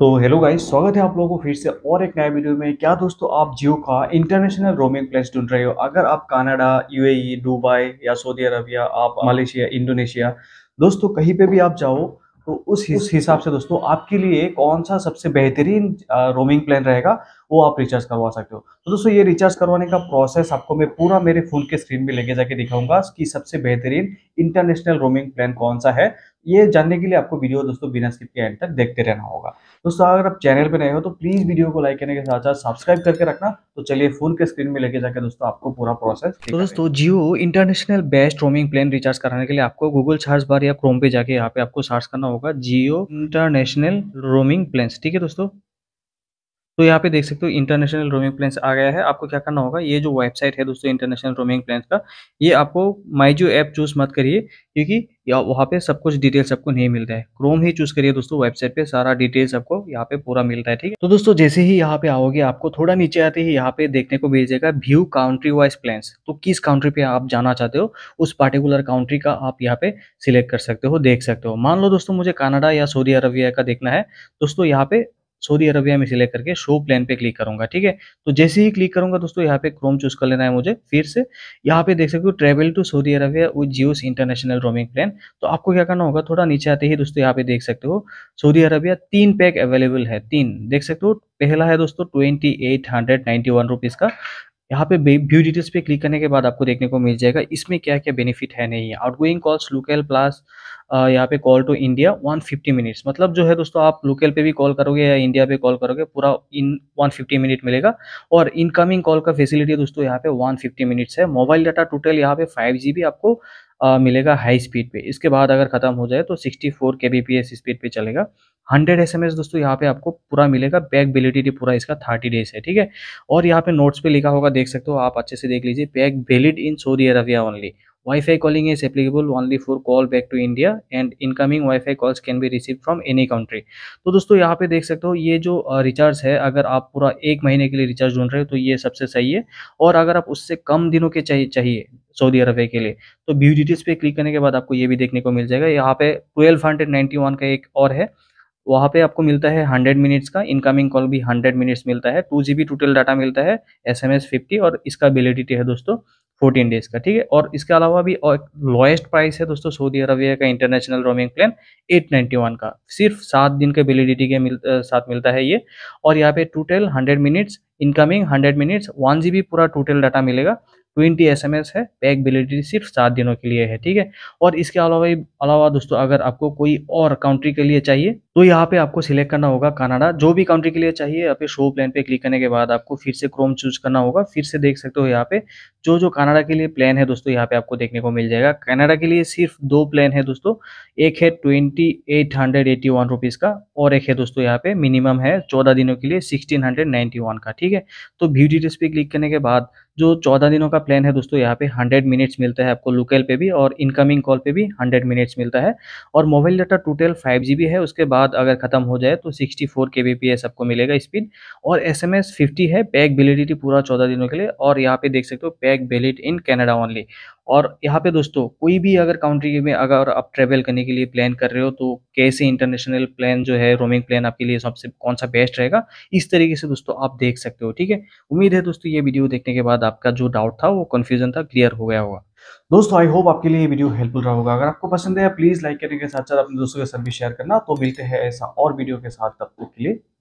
तो hello guys स्वागत है आप लोगों को फिर से और एक नया वीडियो में क्या दोस्तों आप जियो का इंटरनेशनल रोमिंग प्लेस ढूंढ रहे हो अगर आप कनाडा यूएई दुबई e, या सऊदी अरबिया आप मलेशिया हम्म। इंडोनेशिया दोस्तों कहीं पे भी आप जाओ तो उस हिसाब से दोस्तों आपके लिए कौन सा सबसे बेहतरीन रोमिंग प्लान रहेगा वो आप रिचार्ज करवा सकते हो तो दोस्तों ये रिचार्ज करवाने का प्रोसेस आपको मैं पूरा मेरे फोन के स्क्रीन में लेके जाके दिखाऊंगा कि सबसे बेहतरीन इंटरनेशनल रोमिंग प्लान कौन सा है ये जानने के लिए आपको वीडियो दोस्तों बिना स्किप के एंड तक देखते रहना होगा दोस्तों अगर आप चैनल पर नए हो तो प्लीज वीडियो को लाइक करने के साथ साथ सब्सक्राइब करके रखना तो चलिए फोन के स्क्रीन में लेके जाकर दोस्तों आपको पूरा प्रोसेस तो दोस्तों Jio international best roaming plan recharge कराने के लिए आपको गूगल सर्च बार या क्रोम पे जाके यहाँ पे आपको सर्च करना होगा जियो इंटरनेशनल रोमिंग प्लान ठीक है दोस्तों तो यहाँ पे देख सकते हो इंटरनेशनल रोमिंग प्लान्स आ गया है आपको क्या करना होगा ये जो वेबसाइट है दोस्तों इंटरनेशनल रोमिंग प्लान्स का ये आपको माइजो ऐप चूज मत करिए क्योंकि वहाँ पे सब कुछ डिटेल्स आपको नहीं मिलता है क्रोम ही चूज करिए दोस्तों वेबसाइट पे सारा डिटेल्स आपको यहाँ पे पूरा मिलता है ठीक है तो दोस्तों जैसे ही यहाँ पे आओगे आपको थोड़ा नीचे आते ही यहाँ पे देखने को भेजेगा व्यू काउंट्री वाइज प्लान्स तो किस काउंट्री पे आप जाना चाहते हो उस पर्टिकुलर काउंट्री का आप यहाँ पे सिलेक्ट कर सकते हो देख सकते हो मान लो दोस्तों मुझे कनाडा या सऊदी अरबिया का देखना है दोस्तों यहाँ पे सऊदी अरबिया में सिलेक्ट करके शो प्लान पे क्लिक करूंगा ठीक है तो जैसे ही क्लिक करूंगा दोस्तों यहाँ पे क्रोम चूज कर लेना है मुझे फिर से यहाँ पे देख सकते हो travel to Saudi Arabia with Jio's international roaming plan तो आपको क्या करना होगा थोड़ा नीचे आते ही दोस्तों यहाँ पे देख सकते हो सऊदी अरबिया तीन पैक अवेलेबल है तीन देख सकते हो पहला है दोस्तों twenty eight hundred ninety one rupees का यहाँ पे व्यू डिटेल्स पे क्लिक करने के बाद आपको देखने को मिल जाएगा इसमें क्या क्या बेनिफिट है नहीं है outgoing calls local plus यहाँ पे कॉल टू इंडिया 150 मिनट्स मतलब जो है दोस्तों आप लोकल पे भी कॉल करोगे या इंडिया पे कॉल करोगे पूरा इन 150 मिनट मिलेगा और इनकमिंग कॉल का फैसिलिटी दोस्तों यहाँ पे वन मिनट्स है मोबाइल डाटा टोटल यहाँ पे फाइव जी आपको आ, मिलेगा हाई स्पीड पे इसके बाद अगर ख़त्म हो जाए तो sixty four K B P S speed पे चलेगा हंड्रेड एस दोस्तों यहाँ पे आपको पूरा मिलेगा बैक वेलिडिटी पूरा इसका थर्टी डेज है ठीक है और यहाँ पे नोट्स पे लिखा होगा देख सकते हो आप अच्छे से देख लीजिए pack valid in Saudi Arabia only wifi calling is applicable only for call back to India and incoming wifi calls can be receive from any country तो दोस्तों यहाँ पे देख सकते हो ये जो रिचार्ज है अगर आप पूरा एक महीने के लिए रिचार्ज ढूंढ रहे हो तो ये सबसे सही है और अगर आप उससे कम दिनों के चाहिए चाहिए सऊदी अरबिया के लिए तो ब्यू डिटेल्स पे क्लिक करने के बाद आपको ये भी देखने को मिल जाएगा यहाँ पे ट्वेल्व हंड्रेड नाइन्टी वन का एक और है वहाँ पे आपको मिलता है 100 मिनट्स का इनकमिंग कॉल भी 100 मिनट्स मिलता है टू जी टोटल डाटा मिलता है एस एम एस फिफ्टी और इसका वेलिडिटी है दोस्तों फोर्टीन डेज का ठीक है और इसके अलावा भी और लोएस्ट प्राइस है दोस्तों सऊदी अरबिया का इंटरनेशनल रोमिंग प्लान 891 का सिर्फ सात दिन के वेलिडिटी के मिल, आ, साथ मिलता है ये और यहाँ पे total hundred minutes incoming hundred minutes one G पूरा टोटल डाटा मिलेगा ट्वेंटी एस है पैक वेलिडिटी सिर्फ सात दिनों के लिए है ठीक है और इसके अलावा अलावा दोस्तों अगर आपको कोई और कंट्री के लिए चाहिए तो यहाँ पे आपको सिलेक्ट करना होगा कनाडा जो भी कंट्री के लिए चाहिए यहाँ पे शो प्लान पे क्लिक करने के बाद आपको फिर से क्रोम चूज करना होगा फिर से देख सकते हो यहाँ पे जो जो कनाडा के लिए प्लान है दोस्तों यहाँ पे आपको देखने को मिल जाएगा कनाडा के लिए सिर्फ दो प्लान है दोस्तों एक है twenty eight hundred eighty one rupees का और एक है दोस्तों यहाँ पे मिनिमम है चौदह दिनों के लिए सिक्सटीन हंड्रेड नाइन्टी वन का ठीक है तो व्यू डिटेल्स पे क्लिक करने के बाद जो चौदह दिनों का प्लान है दोस्तों यहाँ पे हंड्रेड मिनट्स मिलता है आपको लोकल पे भी और इनकमिंग कॉल पे भी हंड्रेड मिनट्स मिलता है और mobile data total five G है उसके बाद अगर खत्म हो जाए तो sixty four K B P S आपको मिलेगा स्पीड और एस एम एस फिफ्टी है पैक वेलिडिटी पूरा चौदह दिनों के लिए और यहाँ पे देख सकते हो pack valid in Canada only और यहाँ पे दोस्तों कोई भी अगर कंट्री में अगर आप ट्रेवल करने के लिए प्लान कर रहे हो तो कैसे इंटरनेशनल प्लान जो है रोमिंग प्लान आपके लिए सबसे कौन सा बेस्ट रहेगा इस तरीके से दोस्तों आप देख सकते हो ठीक है उम्मीद है दोस्तों ये वीडियो देखने के बाद आपका जो डाउट था वो कन्फ्यूजन था क्लियर हो गया होगा दोस्तों आई होप आपके लिए ये वीडियो हेल्पफुल रहा होगा अगर आपको पसंद है प्लीज़ लाइक करने के साथ साथ अपने दोस्तों के साथ भी शेयर करना तो मिलते हैं ऐसा और वीडियो के साथ तब तक के लिए